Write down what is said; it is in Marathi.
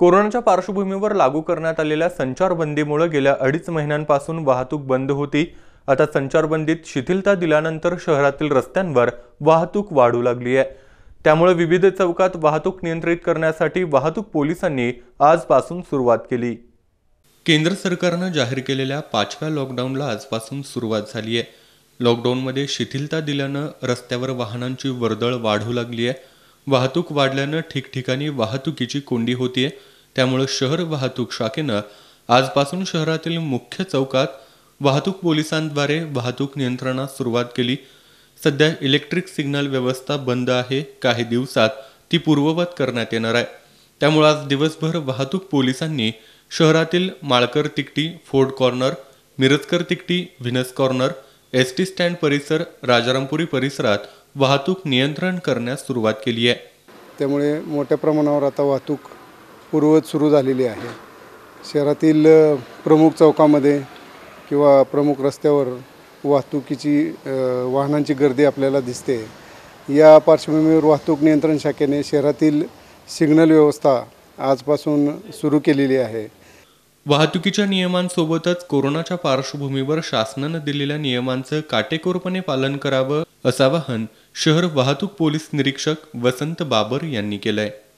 कोरोनाच्या पार्श्वभूमीवर लागू करण्यात आलेल्या संचारबंदीमुळे गेल्या अडीच महिन्यांपासून वाहतूक बंद होती आता संचारबंदीत शिथिलता दिल्यानंतर शहरातील रस्त्यांवर वाहतूक वाढू लागली आहे त्यामुळे विविध चौकात वाहतूक नियंत्रित करण्यासाठी वाहतूक पोलिसांनी आजपासून सुरुवात केली केंद्र सरकारनं जाहीर केलेल्या पाचव्या लॉकडाऊनला आजपासून सुरुवात झाली आहे लॉकडाऊनमध्ये शिथिलता दिल्यानं रस्त्यावर वाहनांची वर्दळ वाढू लागली आहे वाहतूक वाढल्यानं ठिकठिकाणी वाहतुकीची कोंडी आहे त्यामुळे शहर वाहतूक शाखेनं आजपासून शहरातील मुख्य चौकात वाहतूक पोलिसांद्वारे वाहतूक नियंत्रणास सुरुवात केली सध्या इलेक्ट्रिक सिग्नल व्यवस्था बंद आहे काही दिवसात ती पूर्ववत करण्यात येणार आहे त्यामुळे आज दिवसभर वाहतूक पोलिसांनी शहरातील Malkar Tikti Ford corner Mirajkar Tikti Venus corner S T stand परिसर राजारामपुरी परिसरात वाहतूक नियंत्रण करण्यास सुरुवात केली आहे त्यामुळे मोठ्या प्रमाणावर आता वाहतूक पूर्वत सुरू झालेली आहे शहरातील प्रमुख चौकामध्ये किंवा प्रमुख रस्त्यावर वाहतुकीची वाहनांची गर्दी आपल्याला दिसते या पार्श्वभूमीवर वाहतूक नियंत्रण शाखेने शहरातील सिग्नल व्यवस्था आजपासून सुरू केलेली आहे वाहतुकीच्या नियमांसोबतच कोरोनाच्या पार्श्वभूमीवर शासनानं दिलेल्या नियमांचं काटेकोरपणे पालन करावं असं आवाहन शहर वाहतूक पोलीस निरीक्षक वसंत बाबर यांनी आहे